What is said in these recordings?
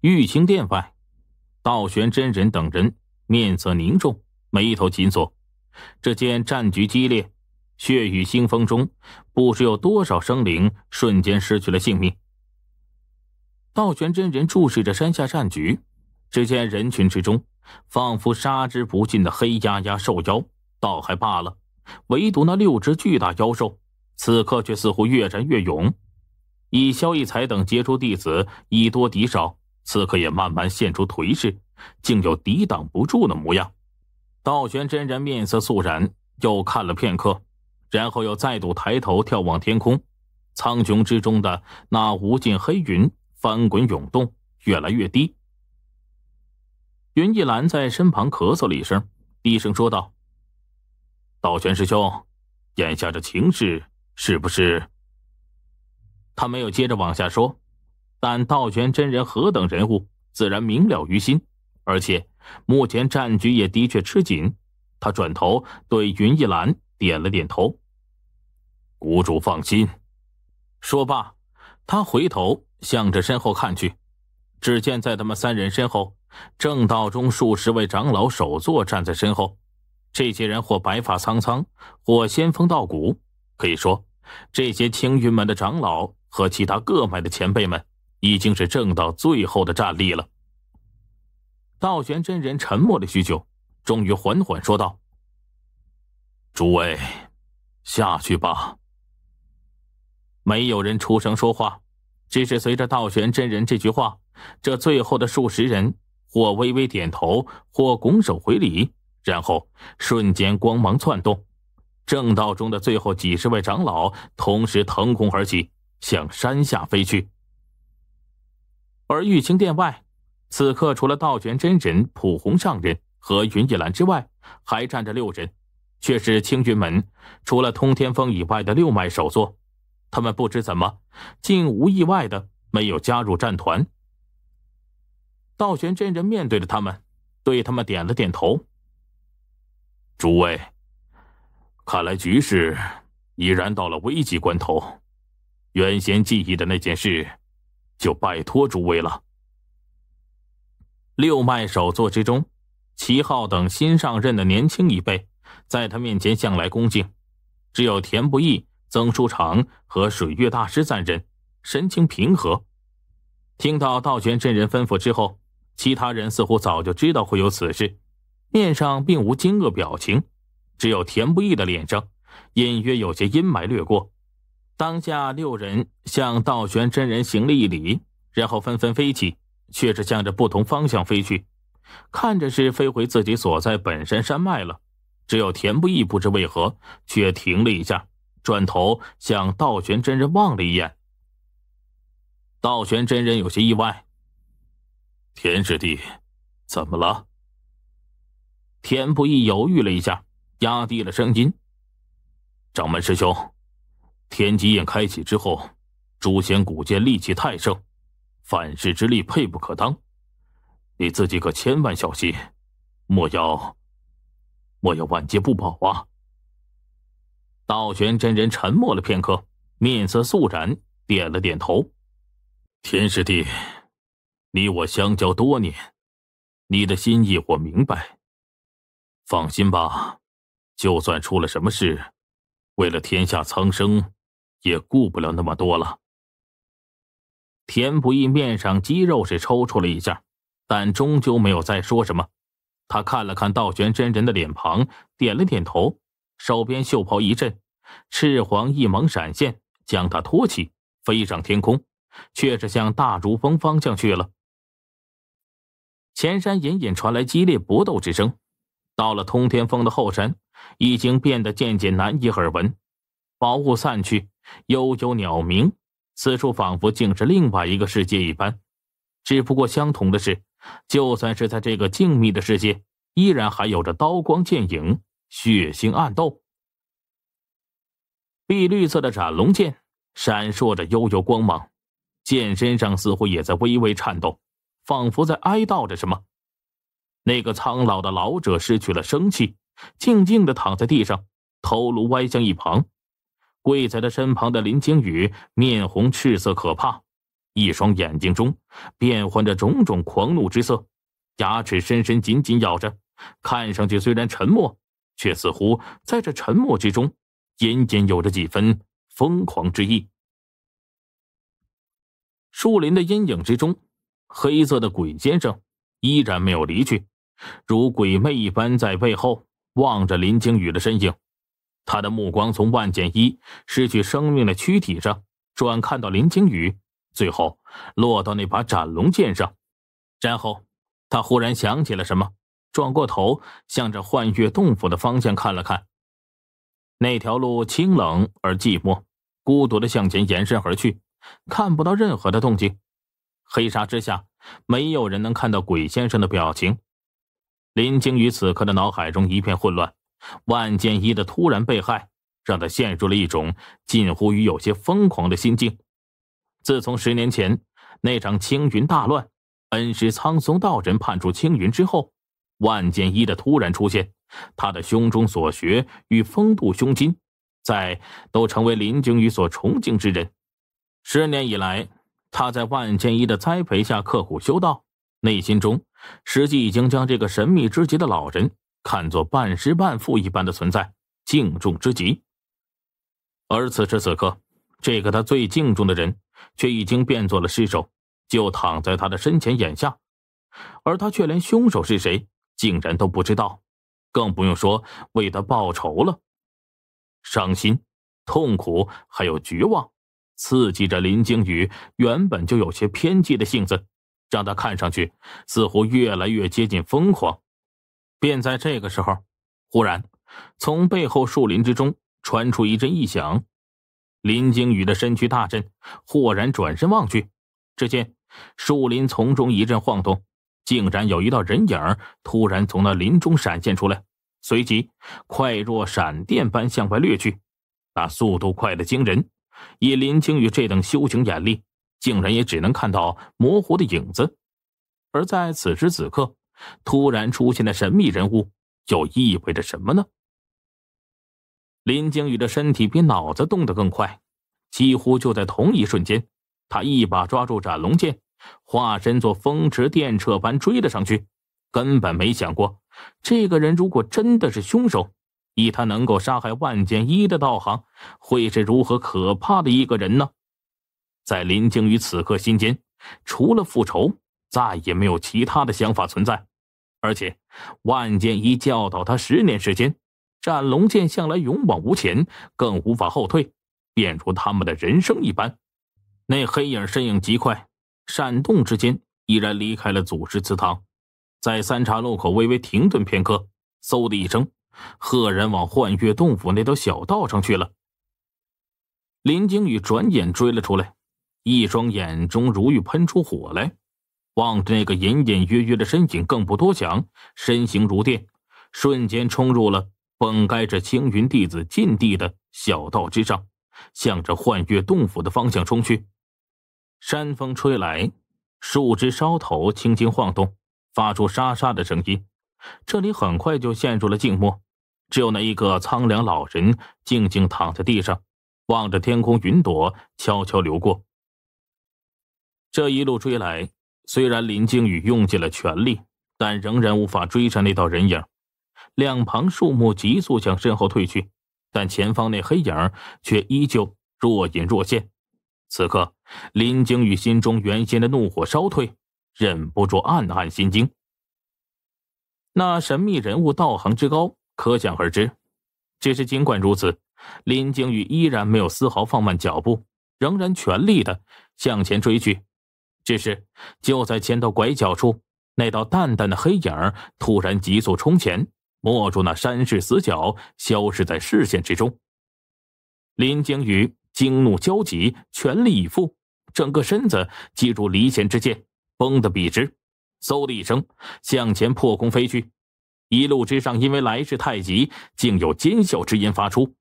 玉清殿外，道玄真人等人面色凝重，眉头紧锁。只见战局激烈，血雨腥风中，不知有多少生灵瞬间失去了性命。道玄真人注视着山下战局，只见人群之中，仿佛杀之不尽的黑压压兽妖，倒还罢了；唯独那六只巨大妖兽，此刻却似乎越战越勇。以萧逸才等杰出弟子以多敌少。此刻也慢慢现出颓势，竟有抵挡不住的模样。道玄真人面色肃然，又看了片刻，然后又再度抬头眺望天空，苍穹之中的那无尽黑云翻滚涌动，越来越低。云逸兰在身旁咳嗽了一声，低声说道：“道玄师兄，眼下这情势是不是？”他没有接着往下说。但道玄真人何等人物，自然明了于心，而且目前战局也的确吃紧。他转头对云一兰点了点头：“谷主放心。”说罢，他回头向着身后看去，只见在他们三人身后，正道中数十位长老首座站在身后。这些人或白发苍苍，或仙风道骨，可以说，这些青云门的长老和其他各脉的前辈们。已经是正到最后的战力了。道玄真人沉默了许久，终于缓缓说道：“诸位，下去吧。”没有人出声说话，只是随着道玄真人这句话，这最后的数十人或微微点头，或拱手回礼，然后瞬间光芒窜动，正道中的最后几十位长老同时腾空而起，向山下飞去。而玉清殿外，此刻除了道玄真人、普红上人和云逸兰之外，还站着六人，却是青云门除了通天峰以外的六脉首座。他们不知怎么，竟无意外的没有加入战团。道玄真人面对着他们，对他们点了点头：“诸位，看来局势已然到了危急关头。原先记忆的那件事……”就拜托诸位了。六脉首座之中，齐昊等新上任的年轻一辈，在他面前向来恭敬，只有田不易、曾书长和水月大师三人神情平和。听到道玄真人吩咐之后，其他人似乎早就知道会有此事，面上并无惊愕表情，只有田不易的脸上隐约有些阴霾掠过。当下，六人向道玄真人行了一礼，然后纷纷飞起，却是向着不同方向飞去，看着是飞回自己所在本山山脉了。只有田不易不知为何，却停了一下，转头向道玄真人望了一眼。道玄真人有些意外：“田师弟，怎么了？”田不易犹豫了一下，压低了声音：“掌门师兄。”天机印开启之后，诛仙古剑戾气太盛，反噬之力配不可当。你自己可千万小心，莫要莫要万劫不保啊！道玄真人沉默了片刻，面色肃然，点了点头。天师弟，你我相交多年，你的心意我明白。放心吧，就算出了什么事，为了天下苍生。也顾不了那么多了。田不易面上肌肉是抽搐了一下，但终究没有再说什么。他看了看道玄真人的脸庞，点了点头，手边袖袍一震，赤黄一芒闪现，将他托起，飞上天空，却是向大竹峰方向去了。前山隐隐传来激烈搏斗之声，到了通天峰的后山，已经变得渐渐难以耳闻。薄雾散去。悠悠鸟鸣，此处仿佛竟是另外一个世界一般。只不过相同的是，就算是在这个静谧的世界，依然还有着刀光剑影、血腥暗斗。碧绿色的斩龙剑闪烁着幽幽光芒，剑身上似乎也在微微颤动，仿佛在哀悼着什么。那个苍老的老者失去了生气，静静的躺在地上，头颅歪向一旁。跪在他身旁的林惊雨面红赤色可怕，一双眼睛中变换着种种狂怒之色，牙齿深深紧紧咬着，看上去虽然沉默，却似乎在这沉默之中隐隐有着几分疯狂之意。树林的阴影之中，黑色的鬼先生依然没有离去，如鬼魅一般在背后望着林惊雨的身影。他的目光从万剑一失去生命的躯体上转看到林惊羽，最后落到那把斩龙剑上，然后他忽然想起了什么，转过头向着幻月洞府的方向看了看。那条路清冷而寂寞，孤独的向前延伸而去，看不到任何的动静。黑沙之下，没有人能看到鬼先生的表情。林惊羽此刻的脑海中一片混乱。万剑一的突然被害，让他陷入了一种近乎于有些疯狂的心境。自从十年前那场青云大乱，恩师苍松道人叛出青云之后，万剑一的突然出现，他的胸中所学与风度胸襟，在都成为林惊羽所崇敬之人。十年以来，他在万剑一的栽培下刻苦修道，内心中实际已经将这个神秘之极的老人。看作半师半父一般的存在，敬重之极。而此时此刻，这个他最敬重的人，却已经变作了尸首，就躺在他的身前眼下，而他却连凶手是谁，竟然都不知道，更不用说为他报仇了。伤心、痛苦还有绝望，刺激着林惊羽原本就有些偏激的性子，让他看上去似乎越来越接近疯狂。便在这个时候，忽然从背后树林之中传出一阵异响，林惊羽的身躯大震，豁然转身望去，只见树林从中一阵晃动，竟然有一道人影突然从那林中闪现出来，随即快若闪电般向外掠去，那速度快的惊人，以林惊羽这等修行眼力，竟然也只能看到模糊的影子，而在此时此刻。突然出现的神秘人物，就意味着什么呢？林惊羽的身体比脑子动得更快，几乎就在同一瞬间，他一把抓住斩龙剑，化身作风驰电掣般追了上去。根本没想过，这个人如果真的是凶手，以他能够杀害万剑一的道行，会是如何可怕的一个人呢？在林惊羽此刻心间，除了复仇，再也没有其他的想法存在。而且，万剑一教导他十年时间，斩龙剑向来勇往无前，更无法后退，便如他们的人生一般。那黑影身影极快，闪动之间，已然离开了祖师祠堂，在三岔路口微微停顿片刻，嗖的一声，赫然往幻月洞府那条小道上去了。林惊羽转眼追了出来，一双眼中如欲喷出火来。望着那个隐隐约约的身影，更不多想，身形如电，瞬间冲入了本该是青云弟子禁地的小道之上，向着幻月洞府的方向冲去。山风吹来，树枝梢头轻轻晃动，发出沙沙的声音。这里很快就陷入了静默，只有那一个苍凉老人静静躺在地上，望着天空云朵悄悄流过。这一路追来。虽然林靖宇用尽了全力，但仍然无法追上那道人影。两旁树木急速向身后退去，但前方那黑影却依旧若隐若现。此刻，林靖宇心中原先的怒火烧退，忍不住暗暗心惊。那神秘人物道行之高，可想而知。只是尽管如此，林靖宇依然没有丝毫放慢脚步，仍然全力的向前追去。只是，就在前头拐角处，那道淡淡的黑影突然急速冲前，没住那山势死角，消失在视线之中。林惊羽惊怒交集，全力以赴，整个身子击入离弦之箭，绷得笔直，嗖的一声向前破空飞去。一路之上，因为来势太急，竟有尖啸之音发出。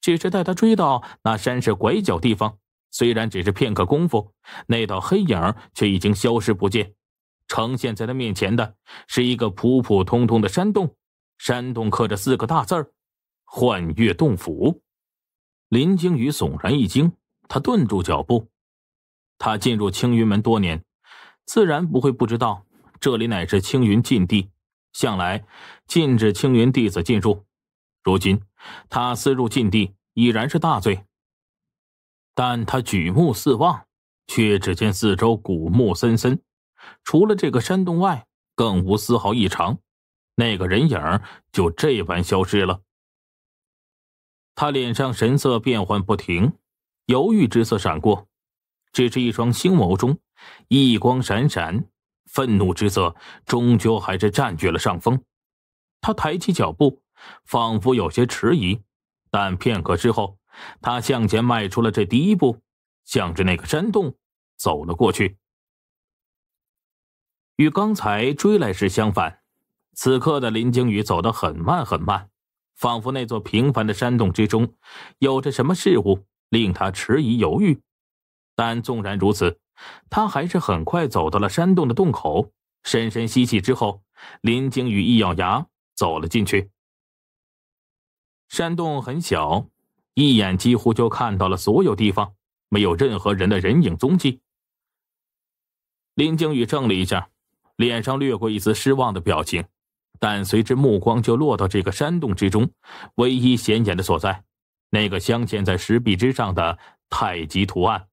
只是待他追到那山势拐角地方，虽然只是片刻功夫，那道黑影却已经消失不见。呈现在他面前的是一个普普通通的山洞，山洞刻着四个大字：“幻月洞府。”林惊羽悚然一惊，他顿住脚步。他进入青云门多年，自然不会不知道这里乃是青云禁地，向来禁止青云弟子进入。如今他私入禁地，已然是大罪。但他举目四望，却只见四周古木森森，除了这个山洞外，更无丝毫异常。那个人影就这般消失了。他脸上神色变幻不停，犹豫之色闪过，只是一双星眸中，异光闪闪，愤怒之色终究还是占据了上风。他抬起脚步，仿佛有些迟疑，但片刻之后。他向前迈出了这第一步，向着那个山洞走了过去。与刚才追来时相反，此刻的林惊羽走得很慢很慢，仿佛那座平凡的山洞之中有着什么事物令他迟疑犹豫。但纵然如此，他还是很快走到了山洞的洞口。深深吸气之后，林惊羽一咬牙，走了进去。山洞很小。一眼几乎就看到了所有地方，没有任何人的人影踪迹。林靖宇怔了一下，脸上掠过一丝失望的表情，但随之目光就落到这个山洞之中唯一显眼的所在——那个镶嵌在石壁之上的太极图案。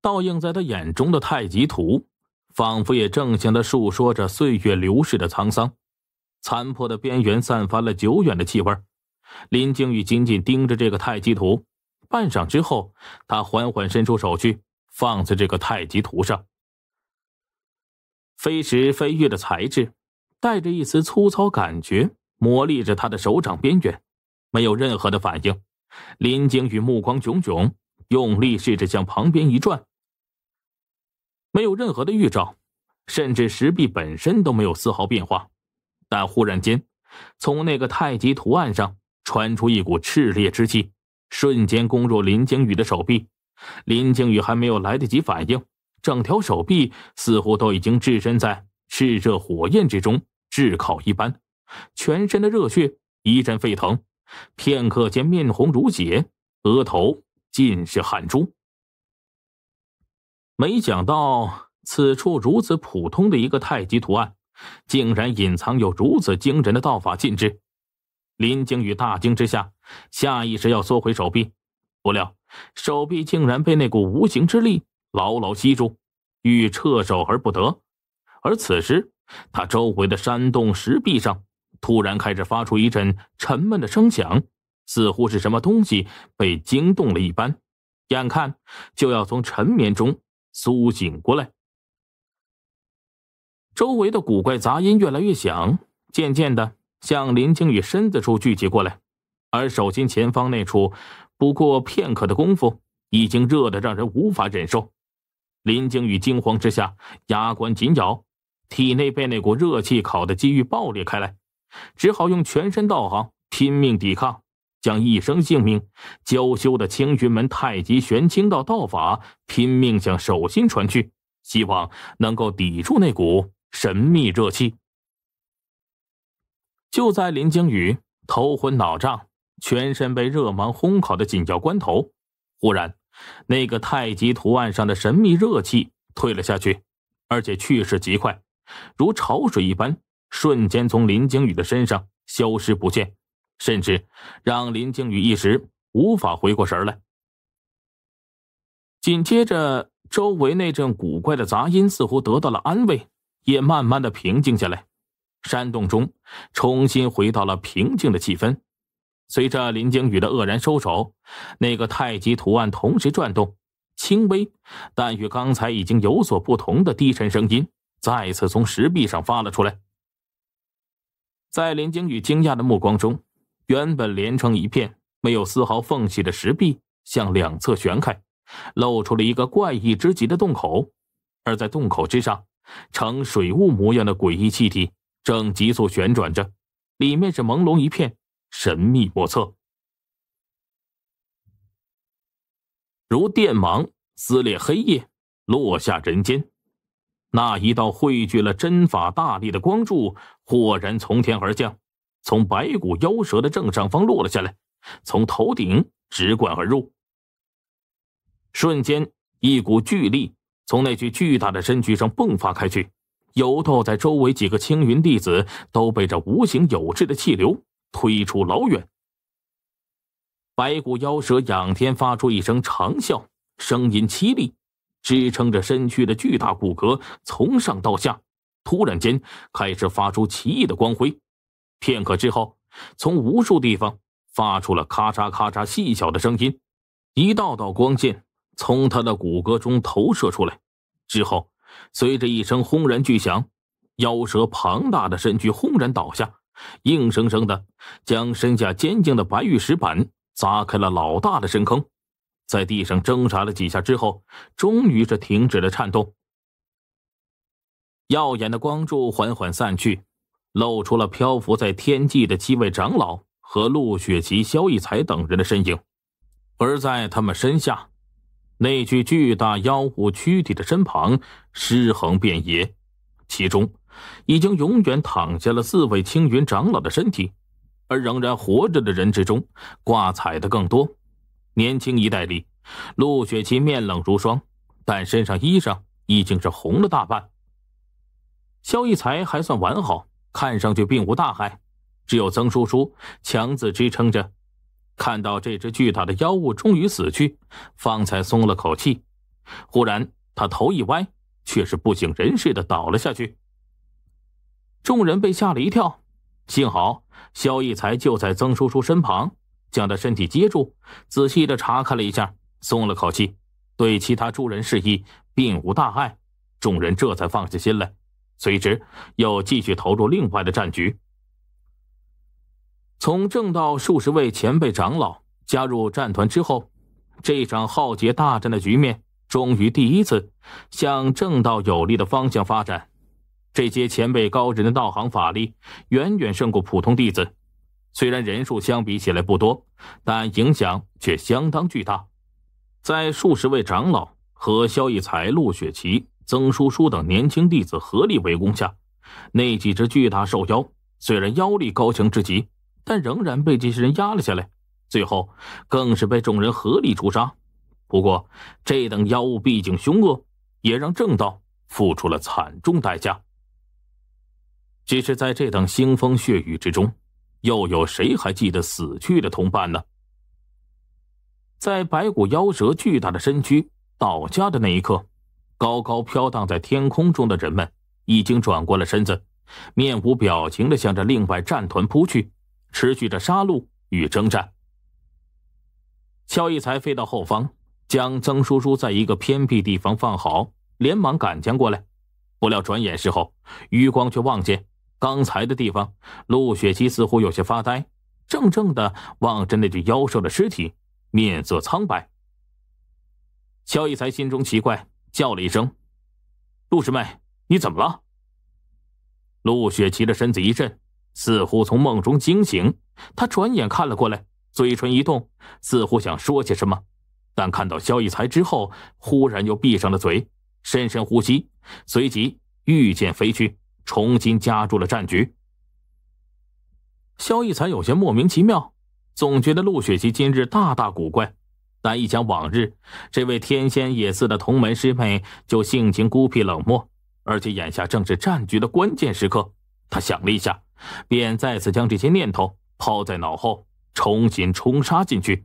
倒映在他眼中的太极图，仿佛也正向他诉说着岁月流逝的沧桑，残破的边缘散发了久远的气味儿。林惊羽紧紧盯着这个太极图，半晌之后，他缓缓伸出手去，放在这个太极图上。飞石飞玉的材质，带着一丝粗糙感觉，磨砺着他的手掌边缘，没有任何的反应。林惊羽目光炯炯，用力试着向旁边一转，没有任何的预兆，甚至石壁本身都没有丝毫变化。但忽然间，从那个太极图案上。传出一股炽烈之气，瞬间攻入林惊羽的手臂。林惊羽还没有来得及反应，整条手臂似乎都已经置身在炽热火焰之中，炙烤一般。全身的热血一阵沸腾，片刻间面红如血，额头尽是汗珠。没想到此处如此普通的一个太极图案，竟然隐藏有如此惊人的道法禁制。林惊羽大惊之下，下意识要缩回手臂，不料手臂竟然被那股无形之力牢牢吸住，欲撤手而不得。而此时，他周围的山洞石壁上突然开始发出一阵沉闷的声响，似乎是什么东西被惊动了一般，眼看就要从沉眠中苏醒过来。周围的古怪杂音越来越响，渐渐的。向林靖宇身子处聚集过来，而手心前方那处，不过片刻的功夫，已经热的让人无法忍受。林靖宇惊慌之下，牙关紧咬，体内被那股热气烤的机遇爆裂开来，只好用全身道行拼命抵抗，将一生性命、娇羞的青云门太极玄清道道法拼命向手心传去，希望能够抵住那股神秘热气。就在林惊羽头昏脑胀、全身被热芒烘烤的紧要关头，忽然，那个太极图案上的神秘热气退了下去，而且去势极快，如潮水一般，瞬间从林惊羽的身上消失不见，甚至让林惊羽一时无法回过神来。紧接着，周围那阵古怪的杂音似乎得到了安慰，也慢慢的平静下来。山洞中，重新回到了平静的气氛。随着林惊羽的愕然收手，那个太极图案同时转动，轻微但与刚才已经有所不同的低沉声音再次从石壁上发了出来。在林惊羽惊讶的目光中，原本连成一片、没有丝毫缝隙的石壁向两侧旋开，露出了一个怪异之极的洞口。而在洞口之上，呈水雾模样的诡异气体。正急速旋转着，里面是朦胧一片，神秘莫测。如电芒撕裂黑夜，落下人间。那一道汇聚了真法大力的光柱，豁然从天而降，从白骨妖蛇的正上方落了下来，从头顶直贯而入。瞬间，一股巨力从那具巨大的身躯上迸发开去。游斗在周围，几个青云弟子都被这无形有质的气流推出老远。白骨妖蛇仰天发出一声长啸，声音凄厉，支撑着身躯的巨大骨骼从上到下，突然间开始发出奇异的光辉。片刻之后，从无数地方发出了咔嚓咔嚓细小的声音，一道道光线从他的骨骼中投射出来，之后。随着一声轰然巨响，妖蛇庞大的身躯轰然倒下，硬生生的将身下坚硬的白玉石板砸开了老大的深坑，在地上挣扎了几下之后，终于是停止了颤动。耀眼的光柱缓缓散去，露出了漂浮在天际的七位长老和陆雪琪、萧逸才等人的身影，而在他们身下。那具巨大妖物躯体的身旁，尸横遍野，其中已经永远躺下了四位青云长老的身体，而仍然活着的人之中，挂彩的更多。年轻一代里，陆雪琪面冷如霜，但身上衣裳已经是红了大半。萧一才还算完好，看上去并无大碍，只有曾叔叔强自支撑着。看到这只巨大的妖物终于死去，方才松了口气。忽然，他头一歪，却是不省人事的倒了下去。众人被吓了一跳，幸好萧逸才就在曾叔叔身旁，将他身体接住，仔细的查看了一下，松了口气，对其他诸人示意并无大碍，众人这才放下心来，随之又继续投入另外的战局。从正道数十位前辈长老加入战团之后，这场浩劫大战的局面终于第一次向正道有利的方向发展。这些前辈高人的道行法力远远胜过普通弟子，虽然人数相比起来不多，但影响却相当巨大。在数十位长老和萧逸才、陆雪琪、曾叔叔等年轻弟子合力围攻下，那几只巨大兽妖虽然妖力高强至极，但仍然被这些人压了下来，最后更是被众人合力诛杀。不过，这等妖物毕竟凶恶，也让正道付出了惨重代价。只是在这等腥风血雨之中，又有谁还记得死去的同伴呢？在白骨妖蛇巨大的身躯倒下的那一刻，高高飘荡在天空中的人们已经转过了身子，面无表情的向着另外战团扑去。持续着杀戮与征战。萧逸才飞到后方，将曾叔叔在一个偏僻地方放好，连忙赶将过来。不料转眼时候，余光却望见刚才的地方，陆雪琪似乎有些发呆，怔怔的望着那具妖兽的尸体，面色苍白。萧逸才心中奇怪，叫了一声：“陆师妹，你怎么了？”陆雪琪的身子一震。似乎从梦中惊醒，他转眼看了过来，嘴唇一动，似乎想说些什么，但看到萧逸才之后，忽然又闭上了嘴，深深呼吸，随即御剑飞去，重新加入了战局。萧逸才有些莫名其妙，总觉得陆雪琪今日大大古怪，但一想往日，这位天仙也似的同门师妹就性情孤僻冷漠，而且眼下正是战局的关键时刻，他想了一下。便再次将这些念头抛在脑后，重新冲杀进去。